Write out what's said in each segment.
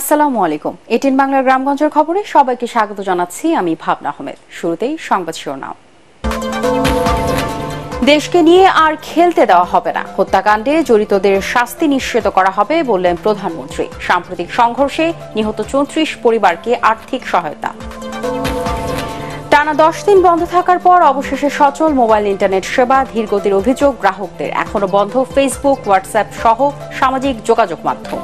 আসসালামু আলাইকুম এটিন বাংলার গ্রামগঞ্জের খবরে সবাইকে স্বাগত জানাচ্ছি আমি ভাবনা আহমেদ শুরুতেই সংবাদ শিরোনাম দেশকে নিয়ে আর খেলতে দেওয়া হবে না হত্যাকাণ্ডে জড়িতদের শাস্তি নিশ্চিত করা হবে বললেন প্রধানমন্ত্রী সাম্প্রতিক সংঘর্ষে নিহত চৌত্রিশ পরিবারকে আর্থিক সহায়তা টানা দশ দিন বন্ধ থাকার পর অবশেষে সচল মোবাইল ইন্টারনেট সেবা ধীরগতির অভিযোগ গ্রাহকদের এখনও বন্ধ ফেসবুক হোয়াটসঅ্যাপ সহ সামাজিক যোগাযোগ মাধ্যম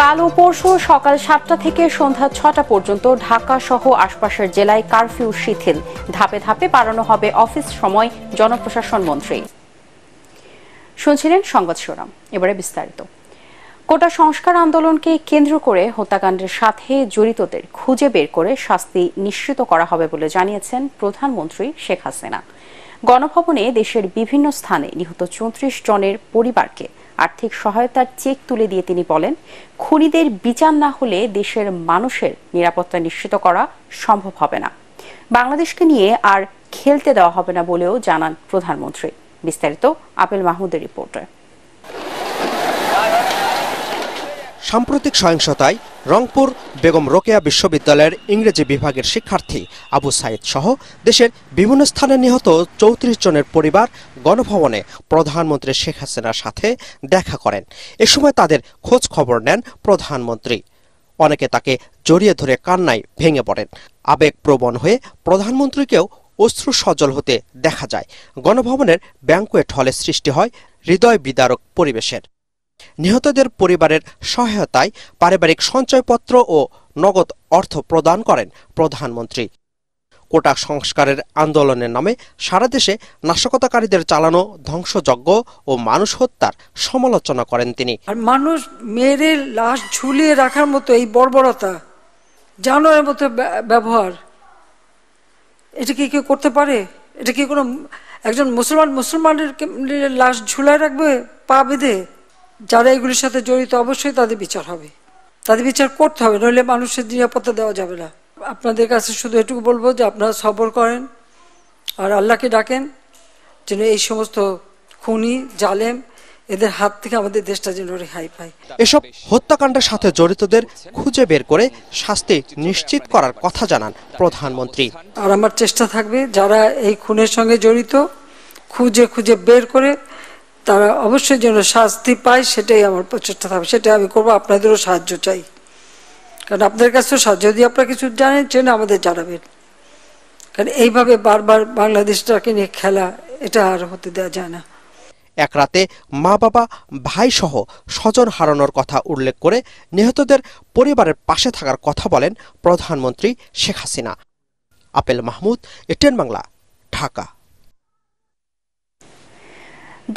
কাল ও পরশু সকাল সাতটা থেকে সন্ধ্যা ছটা পর্যন্ত ঢাকা সহ আশপাশের জেলায় কারফিউ শিথিল ধাপে ধাপে বাড়ানো হবে অফিস সময় জনপ্রশাসন মন্ত্রী শুনছিলেন সংবাদ এবারে বিস্তারিত কোটা সংস্কার আন্দোলনকে কেন্দ্র করে হত্যাকাণ্ডের সাথে জড়িতদের খুঁজে বের করে শাস্তি নিশ্চিত করা হবে বলে জানিয়েছেন প্রধানমন্ত্রী শেখ হাসিনা গণভবনে দেশের বিভিন্ন স্থানে নিহত চৌত্রিশ জনের পরিবারকে আর্থিক সহায়তার চেক তুলে দিয়ে তিনি বলেন খুনিদের বিচার না হলে দেশের মানুষের নিরাপত্তা নিশ্চিত করা সম্ভব হবে না বাংলাদেশকে নিয়ে আর খেলতে দেওয়া হবে না বলেও জানান প্রধানমন্ত্রী বিস্তারিত আপেল মাহমুদের রিপোর্টার সাম্প্রতিক সহিংসতায় রংপুর বেগম রোকেয়া বিশ্ববিদ্যালয়ের ইংরেজি বিভাগের শিক্ষার্থী আবু সাইদ সহ দেশের বিভিন্ন স্থানে নিহত চৌত্রিশ জনের পরিবার গণভবনে প্রধানমন্ত্রী শেখ হাসিনার সাথে দেখা করেন এ সময় তাদের খোঁজ খবর নেন প্রধানমন্ত্রী অনেকে তাকে জড়িয়ে ধরে কান্নায় ভেঙে পড়েন আবেগ প্রবণ হয়ে প্রধানমন্ত্রীকেও অশ্রু সজল হতে দেখা যায় গণভবনের ব্যাঙ্কুয়েট হলে সৃষ্টি হয় হৃদয় বিদারক পরিবেশের নিহতদের পরিবারের সহায়তায় পারিবারিক সঞ্চয়পত্র ও নগদ অর্থ প্রদান করেন প্রধানমন্ত্রী কোটা সংস্কারের আন্দোলনের নামে সারা দেশে নাশকতাকারীদের চালানো ধ্বংসযজ্ঞ ও মানুষ হত্যার সমালোচনা করেন তিনি আর মানুষ মেরে লাশ ঝুলিয়ে রাখার মতো এই বর্বরতা জানোয়ারের মতো ব্যবহার এটা কি কেউ করতে পারে এটা কি কোনো একজন মুসলমান মুসলমানের লাশ ঝুলায় রাখবে পা বেঁধে যারা এগুলির সাথে জড়িত অবশ্যই তাদের বিচার হবে তাদের বিচার করতে হবে নইলে মানুষের নিরাপত্তা দেওয়া যাবে না আপনাদের কাছে শুধু এটুকু বলবো যে আপনারা সবর করেন আর আল্লাহকে ডাকেন যেন এই সমস্ত খুনি জালেম এদের হাত থেকে আমাদের দেশটা যেন রেহাই পায় এসব হত্যাকাণ্ডের সাথে জড়িতদের খুঁজে বের করে শাস্তি নিশ্চিত করার কথা জানান প্রধানমন্ত্রী আর আমার চেষ্টা থাকবে যারা এই খুনের সঙ্গে জড়িত খুঁজে খুঁজে বের করে তারা অবশ্যই যেন শাস্তি পায় সেটাই আমার প্রচেষ্টা থাকবে সেটাই আমি করবো আপনাদেরও সাহায্য চাই কারণ আপনাদের কাছেও সাহায্য যদি আপনারা কিছু জানেন সেন আমাদের জানাবেন কারণ এইভাবে বারবার বাংলাদেশটাকে নিয়ে খেলা এটা আর হতে দেওয়া যায় না এক রাতে মা বাবা ভাই সহ স্বজন হারানোর কথা উল্লেখ করে নিহতদের পরিবারের পাশে থাকার কথা বলেন প্রধানমন্ত্রী শেখ হাসিনা আপেল মাহমুদ এটেন বাংলা ঢাকা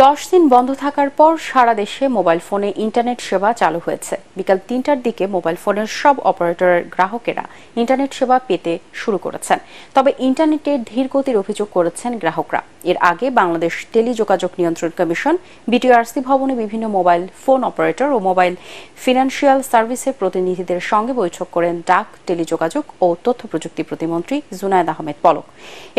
দশ দিন বন্ধ থাকার পর সারা দেশে মোবাইল ফোনে ইন্টারনেট সেবা চালু হয়েছে বিকাল তিনটার দিকে মোবাইল ফোনের সব অপারেটরের গ্রাহকেরা ইন্টারনেট সেবা পেতে শুরু করেছেন তবে ইন্টারনেটের ধীর গতির অভিযোগ করেছেন গ্রাহকরা এর আগে বাংলাদেশ টেলিযোগাযোগ নিয়ন্ত্রণ কমিশন বিটিআরসি ভবনে বিভিন্ন মোবাইল ফোন অপারেটর ও মোবাইল ফিনান্সিয়াল সার্ভিসের প্রতিনিধিদের সঙ্গে বৈঠক করেন ডাক টেলিযোগাযোগ ও তথ্য প্রযুক্তি প্রতিমন্ত্রী জুনায়দ আহমেদ পলক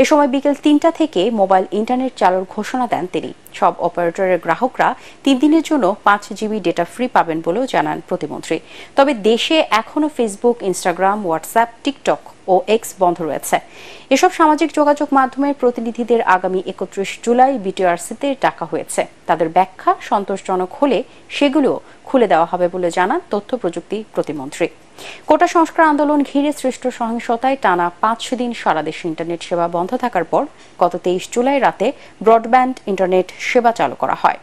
এ সময় বিকেল তিনটা থেকে মোবাইল ইন্টারনেট চালুর ঘোষণা দেন তিনি সব অপারেটরের গ্রাহকরা তিন দিনের জন্য পাঁচ জিবি ডেটা ফ্রি পাবেন বলেও জানান প্রতিমন্ত্রী তবে দেশে এখনও ফেসবুক ইনস্টাগ্রাম হোয়াটসঅ্যাপ টিকটক ও এক্স বন্ধ রয়েছে এসব সামাজিক যোগাযোগ মাধ্যমের প্রতিনিধিদের আগামী একত্রিশ জুলাই বিটিআরসিতে টাকা হয়েছে তাদের ব্যাখ্যা সন্তোষজনক হলে সেগুলো খুলে দেওয়া হবে বলে জানান তথ্য প্রযুক্তি প্রতিমন্ত্রী কোটা সংস্কার আন্দোলন ঘিরে সৃষ্ট সহিংসতায় টানা পাঁচ দিন সারা দেশে ইন্টারনেট সেবা বন্ধ থাকার পর গত তেইশ জুলাই রাতে ব্রডব্যান্ড ইন্টারনেট সেবা চালু করা হয়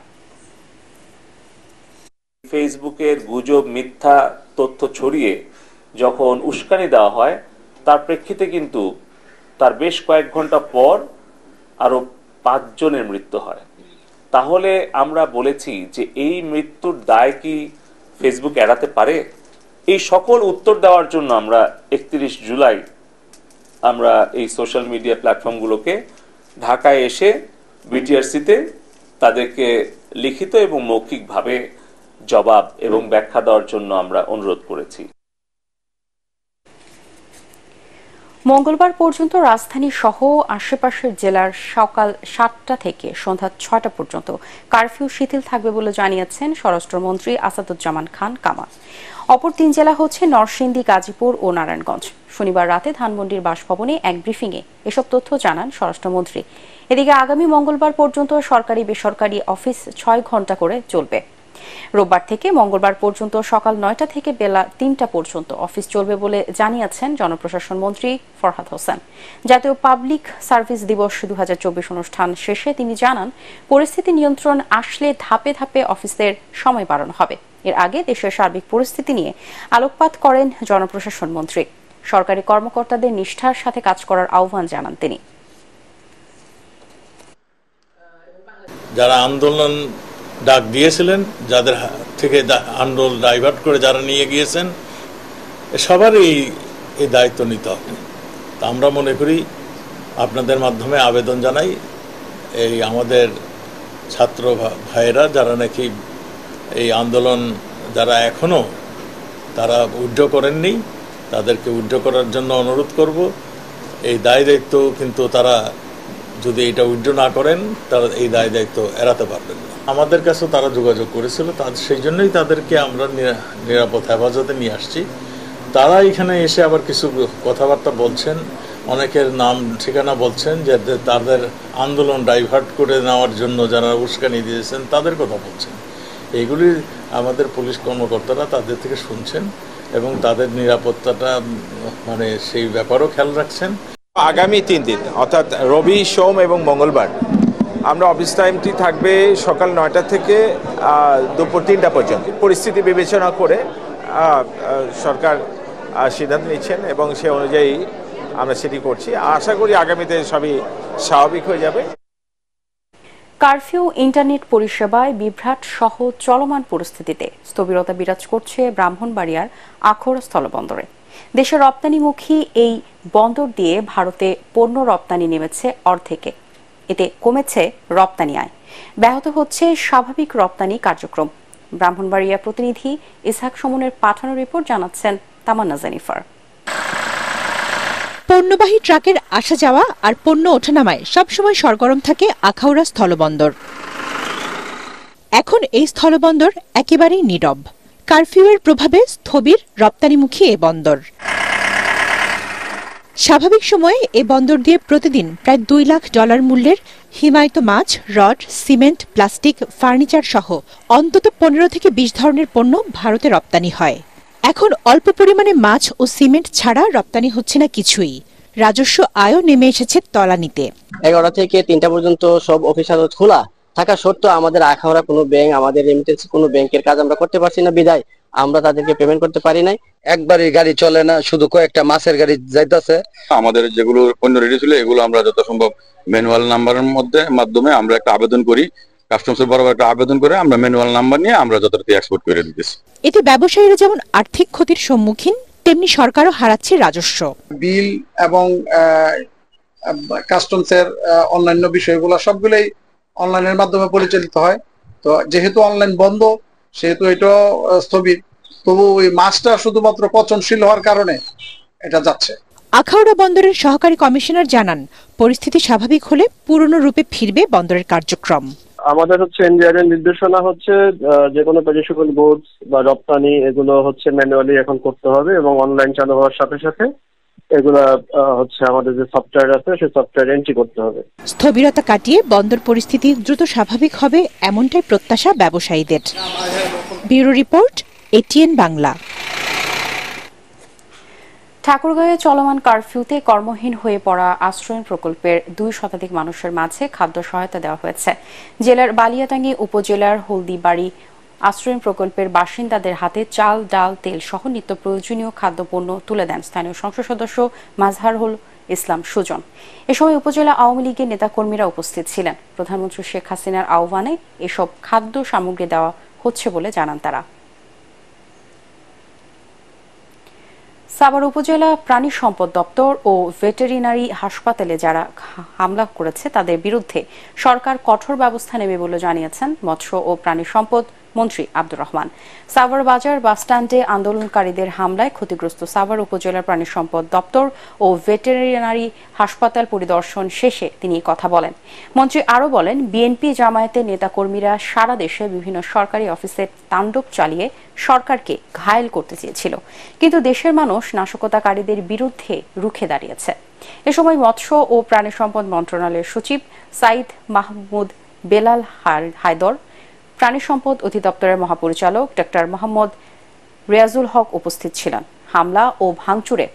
ফেসবুকের গুজব মিথ্যা তথ্য ছড়িয়ে যখন উস্কানি দেওয়া হয় তার প্রেক্ষিতে কিন্তু তার বেশ কয়েক ঘন্টা পর আরও পাঁচজনের মৃত্যু হয় তাহলে আমরা বলেছি যে এই মৃত্যুর দায় কি ফেসবুক এড়াতে পারে এই সকল উত্তর দেওয়ার জন্য আমরা একত্রিশ জুলাই আমরা এই সোশ্যাল মিডিয়া প্ল্যাটফর্মগুলোকে ঢাকায় এসে বিটিআরসিতে তাদেরকে লিখিত এবং মৌখিকভাবে জবাব এবং ব্যাখ্যা দেওয়ার জন্য আমরা অনুরোধ করেছি মঙ্গলবার পর্যন্ত রাজধানী সহ আশেপাশের জেলার সকাল সাতটা থেকে সন্ধ্যা ছয়টা পর্যন্ত কারফিউ শিথিল থাকবে বলে জানিয়েছেন স্বরাষ্ট্রমন্ত্রী আসাদুজ্জামান খান কামাল অপর তিন জেলা হচ্ছে নরসিংদী গাজীপুর ও নারায়ণগঞ্জ শনিবার রাতে ধানমন্ডির বাসভবনে এক ব্রিফিংয়ে এসব তথ্য জানান স্বরাষ্ট্রমন্ত্রী এদিকে আগামী মঙ্গলবার পর্যন্ত সরকারি বেসরকারি অফিস ছয় ঘন্টা করে চলবে রোববার থেকে মঙ্গলবার পর্যন্ত সকাল নয়টা থেকে বেলা তিনটা পর্যন্ত অফিস চলবে বলে জানিয়েছেন জনপ্রশাসন মন্ত্রী ফরহাদ হোসেন জাতীয় পাবলিক সার্ভিস দিবস দু অনুষ্ঠান শেষে তিনি জানান পরিস্থিতি নিয়ন্ত্রণ আসলে ধাপে ধাপে অফিসের সময় বাড়ানো হবে এর আগে দেশের সার্বিক পরিস্থিতি নিয়ে আলোকপাত করেন জনপ্রশাসন মন্ত্রী সরকারি কর্মকর্তাদের নিষ্ঠার সাথে কাজ করার আহ্বান জানান তিনি যারা আন্দোলন ডাক দিয়েছিলেন যাদের থেকে আন্দোলন ডাইভার্ট করে যারা নিয়ে গিয়েছেন সবারই এই দায়িত্ব নিতে হবে তা আমরা মনে করি আপনাদের মাধ্যমে আবেদন জানাই এই আমাদের ছাত্র ভাইয়েরা যারা নাকি এই আন্দোলন যারা এখনও তারা উড্ড করেননি তাদেরকে উড্ড করার জন্য অনুরোধ করব এই দায় দায়িত্ব কিন্তু তারা যদি এটা উড্ড না করেন তারা এই দায় দায়িত্ব এড়াতে পারবেন না আমাদের কাছেও তারা যোগাযোগ করেছিল তার সেই জন্যই তাদেরকে আমরা নিরাপদ হেফাজতে নিয়ে আসছি তারা এখানে এসে আবার কিছু কথাবার্তা বলছেন অনেকের নাম ঠিকানা বলছেন যে তাদের আন্দোলন ডাইভার্ট করে নেওয়ার জন্য যারা উস্কানি দিয়েছেন তাদের কথা বলছেন এগুলি আমাদের পুলিশ কর্মকর্তারা তাদের থেকে শুনছেন এবং তাদের নিরাপত্তাটা মানে সেই ব্যাপারেও খেয়াল রাখছেন আগামী তিন দিন অর্থাৎ রবি সোম এবং মঙ্গলবার আমরা অফিস টাইমটি থাকবে সকাল নয়টা থেকে দুপুর তিনটা পর্যন্ত পরিস্থিতি বিবেচনা করে সরকার সিদ্ধান্ত নিচ্ছেন এবং সে অনুযায়ী আমরা সেটি করছি আশা করি আগামীতে সবই স্বাভাবিক হয়ে যাবে কারফিউ ইন্টারনেট পরিষেবায় বিভ্রাট সহ চলমান পরিস্থিতিতে স্থবিরতা বিরাজ করছে ব্রাহ্মণবাড়িয়ার আখর স্থলবন্দরে দেশের রপ্তানিমুখী এই বন্দর দিয়ে ভারতে পণ্য রপ্তানি নেমেছে অর্ধেকে এতে কমেছে রপ্তানি আয় ব্যাহত হচ্ছে স্বাভাবিক রপ্তানি কার্যক্রম ব্রাহ্মণবাড়িয়া প্রতিনিধি ইসহাক সমনের পাঠানো রিপোর্ট জানাচ্ছেন তামান্না জেনিফার পণ্যবাহী ট্রাকের আসা যাওয়া আর পণ্য ওঠানামায় সবসময় সরগরম থাকে আখাউড়া স্থলবন্দর এখন এই স্থলবন্দর একেবারেই নীরব কারফিউয়ের প্রভাবে স্থবির রপ্তানিমুখী এ বন্দর স্বাভাবিক সময়ে এ বন্দর দিয়ে প্রতিদিন প্রায় দুই লাখ ডলার মূল্যের হিমায়িত মাছ রড সিমেন্ট প্লাস্টিক ফার্নিচার সহ অন্তত পনেরো থেকে বিশ ধরনের পণ্য ভারতে রপ্তানি হয় এখন অল্প পরিমাণে মাছ ও সিমেন্ট ছাড়া রপ্তানি হচ্ছে না কিছুই রাজস্ব আয়ও নেমে এসেছে তলানিতে এগারোটা থেকে তিনটা পর্যন্ত সব অফিস খোলা থাকা সত্ত্বেও আমাদের আখাওড়া কোনো ব্যাংক আমাদের রেমিটেন্স কোনো ব্যাংকের কাজ আমরা করতে পারছি না বিদায় আমরা তাদেরকে পেমেন্ট করতে পারি নাই একবারই গাড়ি চলে না শুধু কয়েকটা মাসের গাড়ি যাইতেছে আমাদের যেগুলো পণ্য রেডি ছিল এগুলো আমরা যত সম্ভব ম্যানুয়াল নাম্বারের মধ্যে মাধ্যমে আমরা একটা আবেদন করি কাস্টমসের বরাবর একটা আবেদন করে আমরা ম্যানুয়াল নাম্বার নিয়ে আমরা যথারীতি এক্সপোর্ট করে দিতেছি এতে ব্যবসায়ীরা যেমন আর্থিক ক্ষতির সম্মুখীন তেমনি সরকারও হারাচ্ছে রাজস্ব বিল এবং কাস্টমসের অন্যান্য বিষয়গুলো সবগুলোই অনলাইনের মাধ্যমে পরিচালিত হয় তো যেহেতু অনলাইন বন্ধ সেহেতু এটা স্থবির তবু ওই মাছটা শুধুমাত্র পচনশীল হওয়ার কারণে এটা যাচ্ছে আখাউড়া বন্দরের সহকারী কমিশনার জানান পরিস্থিতি স্বাভাবিক হলে পুরনো রূপে ফিরবে বন্দরের কার্যক্রম আমাদের হচ্ছে এনজিআর এর নির্দেশনা হচ্ছে যে কোনো পেরিসেবল গুডস বা রপ্তানি এগুলো হচ্ছে ম্যানুয়ালি এখন করতে হবে এবং অনলাইন চালু হওয়ার সাথে সাথে স্থবিরতা কাটিয়ে বন্দর পরিস্থিতি দ্রুত স্বাভাবিক হবে এমনটাই প্রত্যাশা ব্যবসায়ীদের ব্যুরো রিপোর্ট এটিএন বাংলা ঠাকুরগাঁয়ে চলমান কারফিউতে কর্মহীন হয়ে পড়া আশ্রয়ণ প্রকল্পের দুই শতাধিক মানুষের মাঝে খাদ্য সহায়তা দেওয়া হয়েছে জেলার বালিয়াটাঙ্গি উপজেলার হলদিবাড়ি আশ্রয় প্রকল্পের বাসিন্দাদের হাতে চাল ডাল তেল সহ নিত্য প্রয়োজনীয় খাদ্যপণ্য তুলে দেন স্থানীয় সংসদ সদস্য মাজহারুল ইসলাম সুজন এ সময় উপজেলা আওয়ামী লীগের নেতাকর্মীরা উপস্থিত ছিলেন প্রধানমন্ত্রী শেখ হাসিনার আহ্বানে এসব খাদ্য সামগ্রী দেওয়া হচ্ছে বলে জানান তারা সাভার উপজেলা প্রাণী সম্পদ দপ্তর ও ভেটেরিনারি হাসপাতালে যারা হামলা করেছে তাদের বিরুদ্ধে সরকার কঠোর ব্যবস্থা নেবে বলে জানিয়েছেন মৎস্য ও প্রাণী সম্পদ মন্ত্রী আব্দুর রহমান সাভার বাজার স্ট্যান্ডে আন্দোলনকারীদের হামলায় ক্ষতিগ্রস্ত সাভার উপজেলার প্রাণী সম্পদ দপ্তর ও ভেটেরিনারি হাসপাতাল পরিদর্শন শেষে তিনি কথা বলেন মন্ত্রী আরও বলেন বিএনপি জামায়াতের নেতাকর্মীরা সারা দেশে বিভিন্ন সরকারি অফিসে তাণ্ডব চালিয়ে সরকারকে ঘায়েল করতে চেয়েছিল কিন্তু দেশের মানুষ নাশকতাকারীদের বিরুদ্ধে রুখে দাঁড়িয়েছে এ সময় মৎস্য ও প্রাণী সম্পদ মন্ত্রণালয়ের সচিব সাইদ মাহমুদ বেলাল হায়দর প্রাণী সম্পদ অধিদপ্তরের মহাপরিচালক ডক্টর মোহাম্মদ রিয়াজুল হক উপস্থিত ছিলেন হামলা ও ভাঙচুরে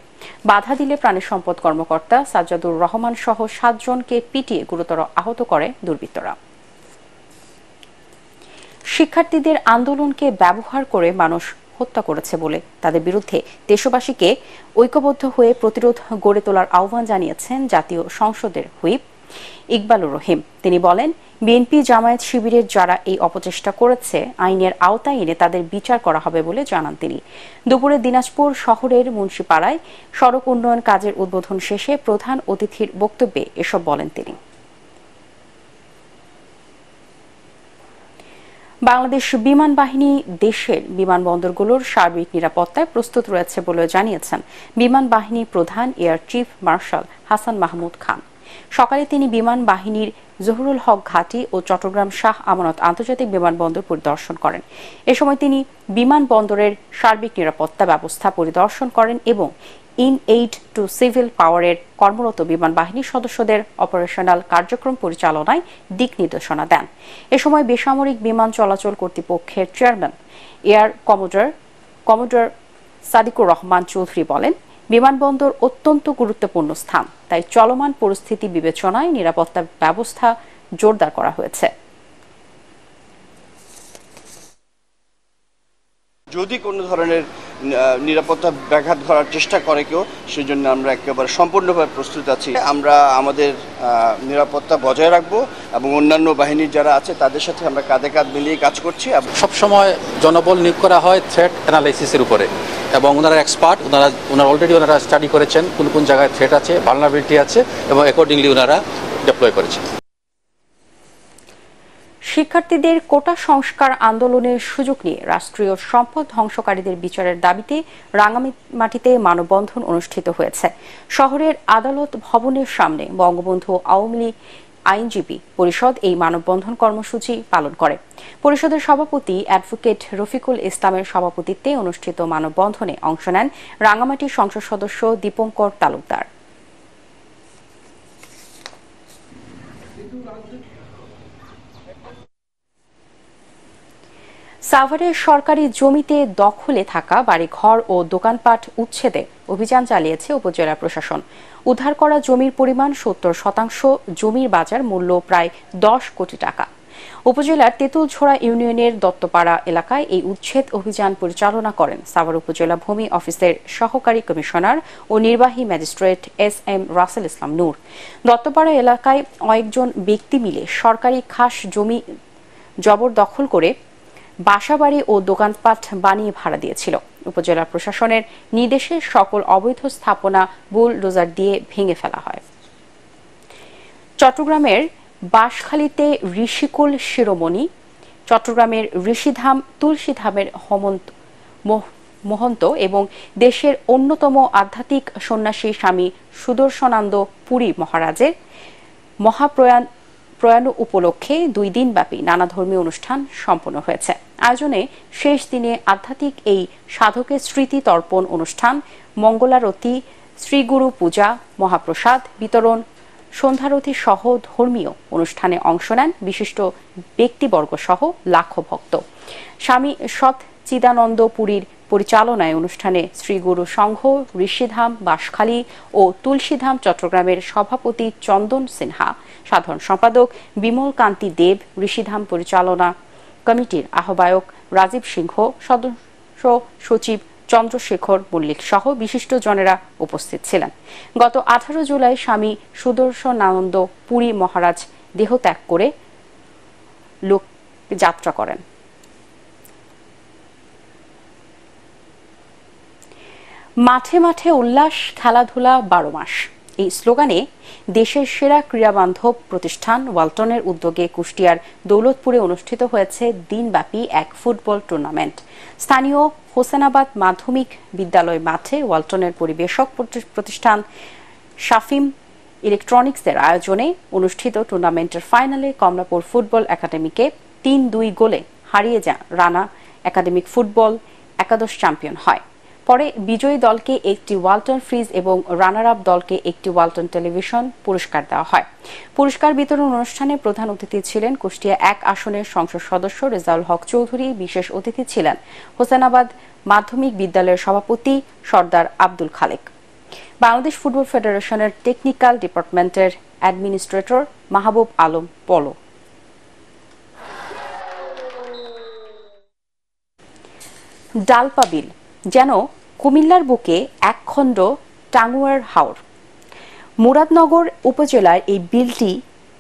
বাধা দিলে প্রাণী সম্পদ কর্মকর্তা সাজ্জাদুর রহমান সহ সাতজনকে পিটিয়ে গুরুতর আহত করে দুর্বৃত্তরা শিক্ষার্থীদের আন্দোলনকে ব্যবহার করে মানুষ হত্যা করেছে বলে তাদের বিরুদ্ধে দেশবাসীকে ঐক্যবদ্ধ হয়ে প্রতিরোধ গড়ে তোলার আহ্বান জানিয়েছেন জাতীয় সংসদের হুইপ ইকবালুর রহিম তিনি বলেন বিএনপি জামায়াত শিবিরের যারা এই অপচেষ্টা করেছে আইনের আওতায় এনে তাদের বিচার করা হবে বলে জানান তিনি দুপুরে দিনাজপুর শহরের মুন্সিপাড়ায় সড়ক উন্নয়ন কাজের উদ্বোধন শেষে প্রধান অতিথির বক্তব্যে এসব বলেন তিনি বাংলাদেশ বিমান বাহিনী দেশের বিমানবন্দরগুলোর সার্বিক নিরাপত্তায় প্রস্তুত রয়েছে বলে জানিয়েছেন বিমান বাহিনী প্রধান air chief marshal Hasan Mahmud Khan সকালে তিনি বিমান বাহিনীর জহুরুল হক ঘাটি ও চট্টগ্রাম শাহ আমানত আন্তর্জাতিক বিমানবন্দর পরিদর্শন করেন এ সময় তিনি বিমানবন্দরের সার্বিক নিরাপত্তা ব্যবস্থা পরিদর্শন করেন এবং ইন এইড টু সিভিল পাওয়ারের কর্মরত বিমান বাহিনীর সদস্যদের অপারেশনাল কার্যক্রম পরিচালনায় দিক নির্দেশনা দেন এ সময় বেসামরিক বিমান চলাচল কর্তৃপক্ষের chairman air commodore commodore Sadiqur Rahman Chowdhury বলেন বিমানবন্দর অত্যন্ত গুরুত্বপূর্ণ স্থান তাই চলমান পরিস্থিতি বিবেচনায় নিরাপত্তা ব্যবস্থা জোরদার করা হয়েছে যদি কোনো ধরনের নিরাপত্তা ব্যাঘাত ধরার চেষ্টা করে কেউ সেজন্য আমরা একেবারে সম্পূর্ণভাবে প্রস্তুত আছি আমরা আমাদের নিরাপত্তা বজায় রাখব এবং অন্যান্য বাহিনীর যারা আছে তাদের সাথে আমরা কাঁধে কাঁধ মিলিয়ে কাজ করছি সব সময় জনবল নিয়োগ করা হয় থ্রেট অ্যানালাইসিসের উপরে এবং ওনারা এক্সপার্ট ওনারা ওনারা অলরেডি ওনারা স্টাডি করেছেন কোন কোন জায়গায় থ্রেট আছে ভালনাবিলিটি আছে এবং অ্যাকর্ডিংলি ওনারা ডেপ্লয় করেছেন শিক্ষার্থীদের কোটা সংস্কার আন্দোলনের সুযোগ নিয়ে রাষ্ট্রীয় সম্পদ ধ্বংসকারীদের বিচারের দাবিতে রাঙামাটিতে মানববন্ধন অনুষ্ঠিত হয়েছে শহরের আদালত ভবনের সামনে বঙ্গবন্ধু আওয়ামী লীগ আইনজীবী পরিষদ এই মানববন্ধন কর্মসূচি পালন করে পরিষদের সভাপতি অ্যাডভোকেট রফিকুল ইসলামের সভাপতিত্বে অনুষ্ঠিত মানববন্ধনে অংশ নেন রাঙামাটি সংসদ সদস্য দীপঙ্কর তালুকদার সাভারের সরকারি জমিতে দখলে থাকা বাড়িঘর ও দোকানপাট উচ্ছেদে অভিযান চালিয়েছে উপজেলা প্রশাসন উদ্ধার করা জমির পরিমাণ সত্তর শতাংশ জমির বাজার মূল্য প্রায় দশ কোটি টাকা উপজেলার তেঁতুলছড়া ইউনিয়নের দত্তপাড়া এলাকায় এই উচ্ছেদ অভিযান পরিচালনা করেন সাভার উপজেলা ভূমি অফিসের সহকারী কমিশনার ও নির্বাহী magistrate S M Rasel Islam Nur Dattapara এলাকায় কয়েকজন ব্যক্তি মিলে সরকারি খাস জমি জবরদখল করে বাসাবাড়ি ও দোকানপাট বানিয়ে ভাড়া দিয়েছিল উপজেলা প্রশাসনের নির্দেশে সকল অবৈধ স্থাপনা বুলডোজার দিয়ে ভেঙে ফেলা হয় চট্টগ্রামের বাঁশখালীতে ঋষিকুল শিরোমণি চট্টগ্রামের ঋষিধাম তুলসীধামের হমন্ত মহন্ত এবং দেশের অন্যতম আধ্যাত্মিক সন্ন্যাসী স্বামী সুদর্শনানন্দ পুরী মহারাজের মহাপ্রয়াণ প্রয়াণ উপলক্ষে দুই দিনব্যাপী নানা ধর্মীয় অনুষ্ঠান সম্পন্ন হয়েছে আয়োজনে শেষ দিনে আধ্যাত্মিক এই সাধকের স্মৃতি তর্পণ অনুষ্ঠান মঙ্গলারতি শ্রীগুরু পূজা মহাপ্রসাদ বিতরণ সন্ধ্যারথী সহ ধর্মীয় অনুষ্ঠানে অংশ নেন বিশিষ্ট ব্যক্তিবর্গ সহ লাখো ভক্ত স্বামী সৎ চিদানন্দ পুরীর পরিচালনায় অনুষ্ঠানে শ্রীগুরু সংঘ ঋষিধাম বাসখালী ও তুলসীধাম চট্টগ্রামের সভাপতি চন্দন সিনহা সাধারণ সম্পাদক বিমল কান্তি দেব ঋষিধাম পরিচালনা কমিটির আহ্বায়ক রাজীব সিংহ সদস্য সচিব চন্দ্রশেখর মল্লিক সহ বিশিষ্ট জনেরা উপস্থিত ছিলেন গত আঠারো জুলাই স্বামী সুদর্শনানন্দ পুরী মহারাজ দেহ ত্যাগ করে লোক যাত্রা করেন মাঠে মাঠে উল্লাস খেলাধুলা বারো মাস এই স্লোগানে দেশের সেরা ক্রীড়াবান্ধব প্রতিষ্ঠান ওয়ালটনের উদ্যোগে কুষ্টিয়ার দৌলতপুরে অনুষ্ঠিত হয়েছে দিনব্যাপী এক ফুটবল টুর্নামেন্ট স্থানীয় হোসেনাবাদ মাধ্যমিক বিদ্যালয় মাঠে ওয়ালটনের পরিবেশক প্রতিষ্ঠান শাফিম ইলেকট্রনিক্সের আয়োজনে অনুষ্ঠিত টুর্নামেন্টের ফাইনালে কমলাপুর ফুটবল একাডেমিকে তিন দুই গোলে হারিয়ে যান রানা একাডেমিক ফুটবল একাদশ চ্যাম্পিয়ন হয় পরে বিজয়ী দলকে একটি ওয়ালটন ফ্রিজ এবং রানার আপ দলকে একটি ওয়ালটন টেলিভিশন পুরস্কার দেওয়া হয় পুরস্কার বিতরণ অনুষ্ঠানে প্রধান অতিথি ছিলেন কুষ্টিয়া এক আসনের সংসদ সদস্য রেজাউল হক চৌধুরী বিশেষ অতিথি ছিলেন হোসেনাবাদ মাধ্যমিক বিদ্যালয়ের সভাপতি সর্দার আব্দুল খালেক বাংলাদেশ ফুটবল ফেডারেশনের টেকনিক্যাল ডিপার্টমেন্টের অ্যাডমিনিস্ট্রেটর মাহবুব আলম পলো ডালপা বিল যেন কুমিল্লার বুকে একখণ্ড টাঙ্গুয়ার হাওর মুরাদনগর উপজেলার এই বিলটি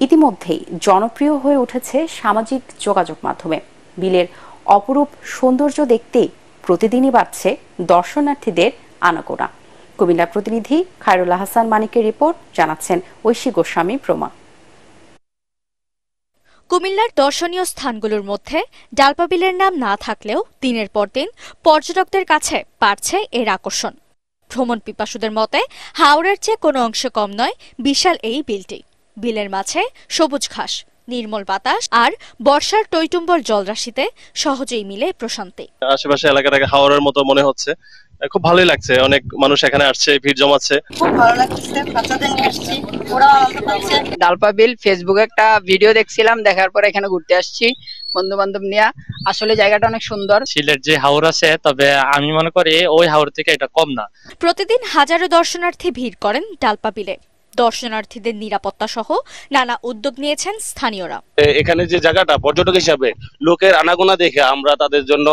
ইতিমধ্যেই জনপ্রিয় হয়ে উঠেছে সামাজিক যোগাযোগ মাধ্যমে বিলের অপরূপ সৌন্দর্য দেখতে প্রতিদিনই বাড়ছে দর্শনার্থীদের আনাগোনা কুমিল্লা প্রতিনিধি খায়রুল হাসান মানিকের রিপোর্ট জানাচ্ছেন ঐশী গোস্বামী প্রমা কুমিল্লার দর্শনীয় স্থানগুলোর মধ্যে ডালপাবিলের নাম না থাকলেও দিনের পর দিন পর্যটকদের কাছে বাড়ছে এর আকর্ষণ ভ্রমণ পিপাসুদের মতে হাওড়ার চেয়ে কোনো অংশে কম নয় বিশাল এই বিলটি বিলের মাঝে সবুজ ঘাস নির্মল বাতাস আর বর্ষার টৈটুম্বর জলরাশিতে সহজেই মিলে প্রশান্তি আশেপাশে এলাকাটাকে হাওড়ার মতো মনে হচ্ছে খুব ভালোই লাগছে অনেক মানুষ এখানে আসছে ভিড় জমাচ্ছে খুব ভালো লাগছে বাচ্চাদের নিয়ে আসছি ওরা আনন্দ পাচ্ছে ডালপা বিল ফেসবুকে একটা ভিডিও দেখছিলাম দেখার পরে এখানে ঘুরতে আসছি বন্ধু বান্ধব নিয়ে আসলে জায়গাটা অনেক সুন্দর সিলেট যে হাওর আছে তবে আমি মনে করি ওই হাওর থেকে এটা কম না প্রতিদিন হাজারো দর্শনার্থী ভিড় করেন ডালপা বিলে দর্শনার্থীদের নিরাপত্তা সহ নানা উদ্যোগ নিয়েছেন স্থানীয়রা এখানে যে জায়গাটা পর্যটক হিসাবে লোকের আনাগোনা দেখে আমরা তাদের জন্য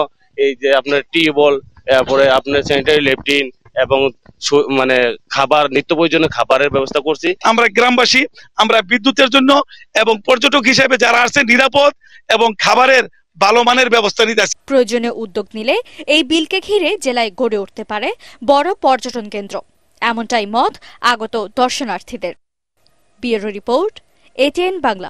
এই যে আপনার টিউবওয়েল তারপরে আপনার স্যানিটারি লেপটিন এবং মানে খাবার নিত্য প্রয়োজনীয় খাবারের ব্যবস্থা করছি আমরা গ্রামবাসী আমরা বিদ্যুতের জন্য এবং পর্যটক হিসেবে যারা আসছে নিরাপদ এবং খাবারের ভালো মানের ব্যবস্থা নিতে প্রয়োজনে উদ্যোগ নিলে এই বিলকে ঘিরে জেলায় গড়ে উঠতে পারে বড় পর্যটন কেন্দ্র এমনটাই মত আগত দর্শনার্থীদের বিউরো রিপোর্ট এটিএন বাংলা